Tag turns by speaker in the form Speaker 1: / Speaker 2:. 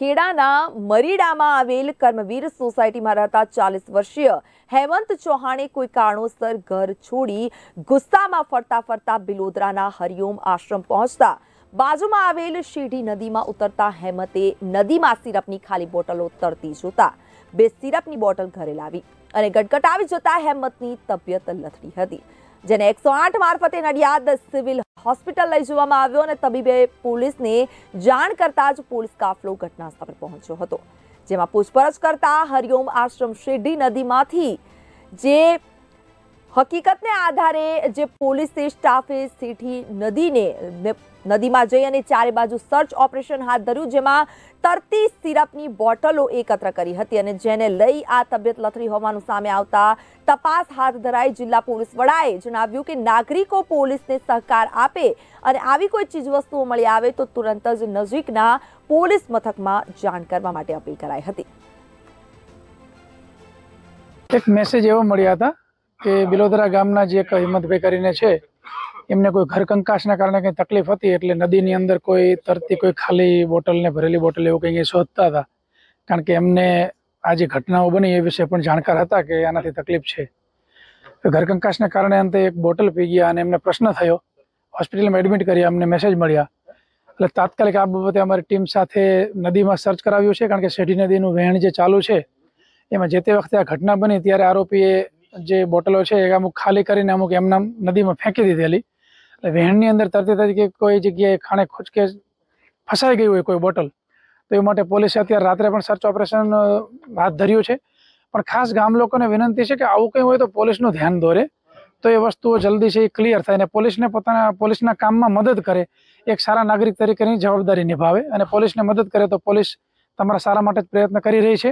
Speaker 1: ખેડાના મરીડામાં આવેલ કર્મવીર સોસાયટીમાં રહેતા ચાલીસ વર્ષીય હેમંત ચૌહાણે કોઈ કારણોસર ઘર છોડી ગુસ્સામાં ફરતા ફરતા બિલોદરાના હરિઓમ આશ્રમ પહોંચતા બાજુમાં આવેલ શીઢી નદીમાં ઉતરતા હેમંતે નદીમાં સિરપની ખાલી બોટલો તરતી જોતા બે સિરપની બોટલ ઘરે લાવી અને ગટગટાવી જતા હેમંતની તબિયત લથડી હતી જેને એકસો આઠ મારફતે નડિયાદ સિવિલ હોસ્પિટલ લઈ જવામાં આવ્યો અને તબીબે પોલીસને જાણ કરતાં જ પોલીસ કાફલો ઘટના સ્થળ પહોંચ્યો હતો જેમાં પૂછપરછ કરતા હરિઓમ આશ્રમ શેરડી નદીમાંથી જે હકીકતને આધારે જે પોલીસે સ્ટાફે સીઠી નદીને નદીમાં જઈ અને ચારે બાજુ સર્ચ ઓપરેશન હાથ ધર્યું જેમાં તરતી સિરપની બોટલો એકત્ર કરી હતી અને જેને લઈ આ તબિયત લથરી હોવાનું સામે આવતા તપાસ હાથ ધરાઈ જિલ્લા પોલીસ વડાએ જણાવ્યું કે નાગરિકો પોલીસને સહકાર આપે અને આવી કોઈ ચીજવસ્તુઓ મળી આવે તો તુરંત જ નજીકના પોલીસ મથકમાં જાણ કરવા માટે અપીલ કરાઈ હતી
Speaker 2: એક મેસેજ એવો મળ્યા હતા કે બિલોદરા ગામના જે એક હિંમતભાઈ કરીને છે એમને કોઈ ઘરકંકાશના કારણે કંઈ તકલીફ હતી એટલે નદીની અંદર કોઈ તરતી કોઈ ખાલી બોટલને ભરેલી બોટલ એવું કંઈ શોધતા હતા કારણ કે એમને આ જે ઘટનાઓ બની એ વિશે પણ જાણકાર હતા કે આનાથી તકલીફ છે ઘરકંકાશને કારણે અંતે એક બોટલ પી ગયા અને એમને પ્રશ્ન થયો હોસ્પિટલમાં એડમિટ કર્યા અમને મેસેજ મળ્યા એટલે તાત્કાલિક આ બાબતે અમારી ટીમ સાથે નદીમાં સર્ચ કરાવ્યું છે કારણ કે શેઢી નદીનું વહેણ જે ચાલુ છે એમાં જે તે વખતે આ ઘટના બની ત્યારે આરોપીએ જે બોટલો છે એ અમુક ખાલી કરીને અમુક એમના નદીમાં ફેંકી દીધેલી એટલે વહેણની અંદર તરતી તરીકે કોઈ જગ્યાએ ખાણે ખૂંચકે ફસાઈ ગઈ હોય કોઈ બોટલ તો એ માટે પોલીસે અત્યારે રાત્રે પણ સર્ચ ઓપરેશન હાથ ધર્યું છે પણ ખાસ ગામ લોકોને વિનંતી છે કે આવું કંઈ હોય તો પોલીસનું ધ્યાન દોરે તો એ વસ્તુઓ જલ્દી છે એ ક્લિયર થાય અને પોલીસને પોતાના પોલીસના કામમાં મદદ કરે એક સારા નાગરિક તરીકેની જવાબદારી નિભાવે અને પોલીસને મદદ કરે તો પોલીસ તમારા સારા માટે જ પ્રયત્ન કરી રહી છે